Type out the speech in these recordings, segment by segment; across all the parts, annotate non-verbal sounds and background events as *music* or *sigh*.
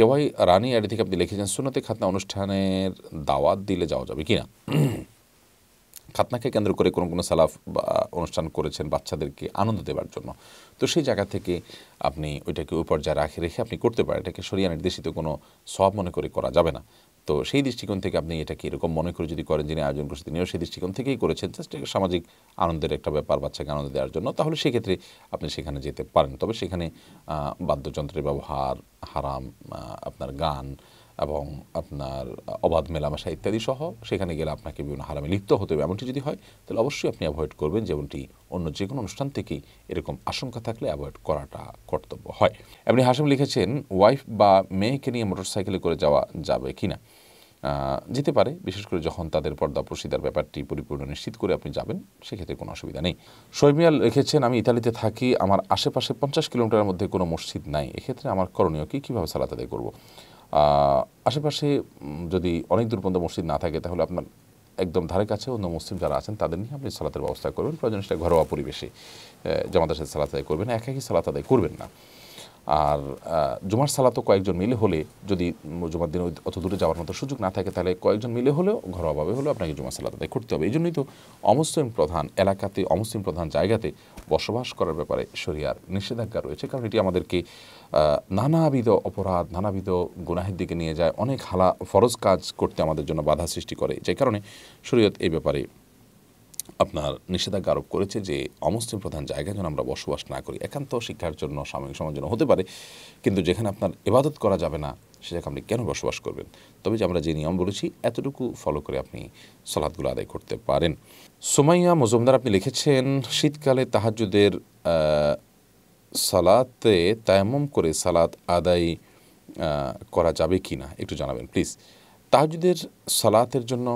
কেওয়াই রানি ID থেকে আপনি লিখেছেন সুনতে খাতনা অনুষ্ঠানের দাওয়াত দিলে যাওয়া যাবে কি না খাতনাকে কেন্দ্র করে কোনো কোনো সালাফ বা অনুষ্ঠান করেছেন বাচ্চাদেরকে আনন্দ দেবার জন্য তো সেই জায়গা থেকে আপনি ওইটাকে ওই রাখে রেখে আপনি করতে পারেন এটাকে সরিয়া নির্দেশিত কোনো সব মনে করে করা যাবে না তো সেই দৃষ্টিকোণ থেকে আপনি এটা কীরকম মনে করে যদি করেন যিনি আয়োজন করছেন তিনিও সেই দৃষ্টিকোণ থেকেই করেছেন জাস্ট সামাজিক আনন্দের একটা ব্যাপার বাচ্চাকে আনন্দ দেওয়ার জন্য তাহলে সেক্ষেত্রে আপনি সেখানে যেতে পারেন তবে সেখানে বাদ্যযন্ত্রের ব্যবহার হারাম আপনার গান এবং আপনার অবাধ মেলামেশা ইত্যাদি সহ সেখানে গেলে আপনাকে বিভিন্ন হারামে লিপ্ত হতে হবে এমনটি যদি হয় তাহলে অবশ্যই আপনি অ্যাভয়েড করবেন যেমনটি অন্য যে কোনো অনুষ্ঠান থেকেই এরকম আশঙ্কা থাকলে অ্যাভয়েড করাটা কর্তব্য হয় এমনি হাসিম লিখেছেন ওয়াইফ বা মেয়েকে নিয়ে মোটরসাইকেলে করে যাওয়া যাবে কি না যেতে পারে বিশেষ করে যখন তাদের পর্দা প্রসিদার ব্যাপারটি পরিপূর্ণ নিশ্চিত করে আপনি যাবেন সেক্ষেত্রে কোনো অসুবিধা নেই শৈমিয়াল লিখেছেন আমি ইতালিতে থাকি আমার আশেপাশে পঞ্চাশ কিলোমিটারের মধ্যে কোনো মসজিদ নাই এক্ষেত্রে আমার করণীয় কী কীভাবে সালাত আদায় করবো আশেপাশে যদি অনেক দূর পর্যন্ত মসজিদ না থাকে তাহলে আপনার একদম ধারে কাছে অন্য মুসলিম যারা আছেন তাদের নিয়ে আপনি সালাতের ব্যবস্থা করবেন প্রয়োজন সেটা ঘরোয়া পরিবেশে জামাতের সাথে সালাত আদায় করবেন একাকি সালাত আদায় করবেন না আর জুমার সালাতো কয়েকজন মিলে হলে যদি জুমার দিন অত দূরে যাওয়ার মতো সুযোগ না থাকে তাহলে কয়েকজন মিলে হলেও ঘরোয়াভাবে হলেও আপনাকে জুমার সালাত আদায় করতে হবে এই জন্যই তো অমুসলিম প্রধান এলাকাতে অমুসলিম প্রধান জায়গাতে বসবাস করার ব্যাপারে শরিয়ার নিষেধাজ্ঞা রয়েছে কারণ এটি আমাদেরকে নানাবিধ অপরাধ নানাবিধ গুনাহের দিকে নিয়ে যায় অনেক হালা ফরজ কাজ করতে আমাদের জন্য বাধা সৃষ্টি করে যে কারণে শরীয়ত এই ব্যাপারে আপনার নিষেধাজ্ঞা আরোপ করেছে যে অমুসলিম প্রধান জায়গায় যেন আমরা বসবাস না করি একান্ত শিক্ষার জন্য সাময়িক সময়ের জন্য হতে পারে কিন্তু যেখানে আপনার এবাদত করা যাবে না সে জায়গায় আপনি কেন বসবাস করবেন তবে যে আমরা যে নিয়ম বলেছি এতটুকু ফলো করে আপনি সলাদগুলো আদায় করতে পারেন সুমাইয়া মজুমদার আপনি লিখেছেন শীতকালে তাহাজুদের সালাতে তায়ামম করে সালাত আদায় করা যাবে কি না একটু জানাবেন প্লিজ তাহাজুদের সালাতের জন্য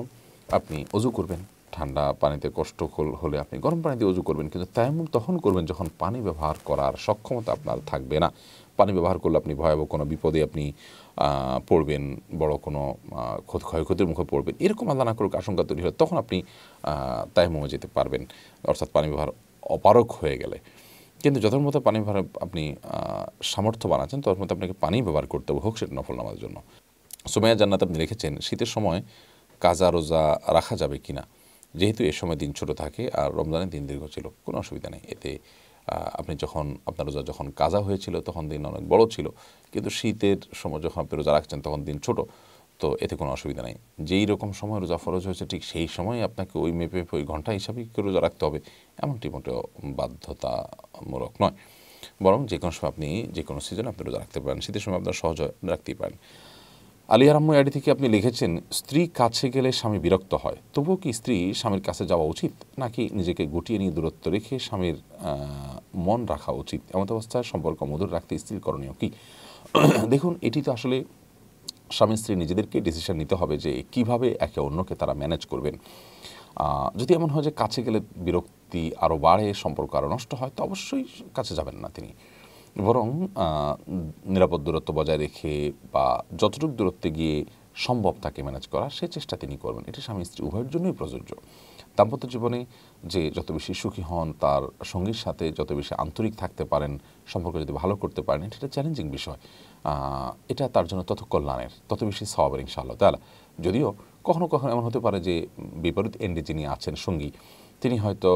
আপনি অজু করবেন ঠান্ডা পানিতে কষ্ট হলে আপনি গরম পানিতে উজু করবেন কিন্তু তায়ামুম তখন করবেন যখন পানি ব্যবহার করার সক্ষমতা আপনার থাকবে না পানি ব্যবহার করলে আপনি ভয়াবহ কোনো বিপদে আপনি পড়বেন বড় কোনো ক্ষয়ক্ষতির মুখে পড়বেন এরকম আল্লাহ না করুক আশঙ্কা তৈরি হয় তখন আপনি তায়ামুমে যেতে পারবেন অর্থাৎ পানি ব্যবহার অপারক হয়ে গেলে কিন্তু যত মতো পানি ব্যবহার আপনি সামর্থ্য বানাচ্ছেন তত মতো আপনাকে পানি ব্যবহার করতে হবে হোক সেটা নফল নামার জন্য সোমাইয়া জান্নাত আপনি রেখেছেন শীতের সময় কাজা রোজা রাখা যাবে কিনা যেহেতু এ সময় দিন ছোট থাকে আর রমজানের দিন দীর্ঘ ছিল কোনো অসুবিধা নেই এতে আপনি যখন আপনার রোজা যখন কাজা হয়েছিল তখন দিন অনেক বড় ছিল কিন্তু শীতের সময় যখন আপনি রোজা রাখছেন তখন দিন ছোট তো এতে কোনো অসুবিধা নেই যেই রকম সময় রোজা ফরজ হয়েছে ঠিক সেই সময় আপনাকে ওই মেপে ওই ঘন্টা হিসাবেই রোজা রাখতে হবে এমনটি মোটেও বাধ্যতামূলক নয় বরং যে কোনো সময় আপনি যে কোনো সিজনে আপনি রোজা রাখতে পারেন শীতের সময় আপনার সহজ রাখতেই পারেন আলী আহম্ম আইডি থেকে আপনি লিখেছেন স্ত্রী কাছে গেলে স্বামী বিরক্ত হয় তবুও কি স্ত্রী স্বামীর কাছে যাওয়া উচিত নাকি নিজেকে গুটিয়ে নিয়ে দূরত্ব রেখে স্বামীর মন রাখা উচিত এমন অবস্থায় সম্পর্ক মধুর রাখতে স্ত্রীর করণীয় কি *clears throat* দেখুন এটি তো আসলে স্বামী স্ত্রী নিজেদেরকে ডিসিশন নিতে হবে যে কিভাবে একে অন্যকে তারা ম্যানেজ করবেন যদি এমন হয় যে কাছে গেলে বিরক্তি আরও বাড়ে সম্পর্ক আরও নষ্ট হয় তো অবশ্যই কাছে যাবেন না তিনি বরং নিরাপদ দূরত্ব বজায় রেখে বা যতটুকু দূরত্বে গিয়ে সম্ভব তাকে ম্যানেজ করা সে চেষ্টা তিনি করবেন এটি স্বামী স্ত্রী উভয়ের জন্যই প্রযোজ্য দাম্পত্য জীবনে যে যত বেশি সুখী হন তার সঙ্গীর সাথে যত বেশি আন্তরিক থাকতে পারেন সম্পর্ক যদি ভালো করতে পারেন এটা চ্যালেঞ্জিং বিষয় এটা তার জন্য তত কল্যাণের তত বেশি সবাবের ইনশাআল্লাহ তাহলে যদিও কখনো কখনো এমন হতে পারে যে বিপরীত এন্ডে যিনি আছেন সঙ্গী তিনি হয়তো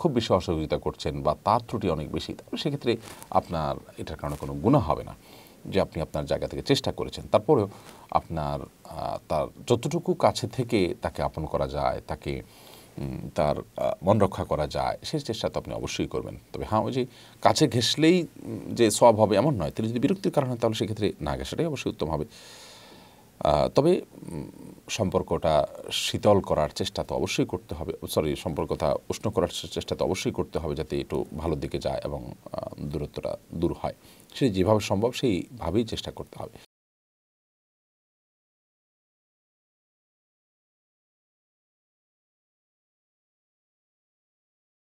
খুব বেশি অসহযোগিতা করছেন বা তার ত্রুটি অনেক বেশি তাহলে সেক্ষেত্রে আপনার এটার কারণে কোনো গুণা হবে না যে আপনি আপনার জায়গা থেকে চেষ্টা করেছেন তারপরেও আপনার তার যতটুকু কাছে থেকে তাকে আপন করা যায় তাকে তার মন রক্ষা করা যায় সেই চেষ্টা তো আপনি অবশ্যই করবেন তবে হ্যাঁ ওই যে কাছে ঘেসলেই যে সব হবে এমন নয় তিনি যদি বিরক্তির কারণ হয় তাহলে সেক্ষেত্রে না ঘেসাটাই অবশ্যই উত্তম হবে তবে সম্পর্কটা শীতল করার চেষ্টা তো অবশ্যই করতে হবে সরি সম্পর্কটা উষ্ণ করার চেষ্টা তো অবশ্যই করতে হবে যাতে একটু ভালোর দিকে যায় এবং দূরত্বটা দূর হয় সে যেভাবে সম্ভব সেইভাবেই চেষ্টা করতে হবে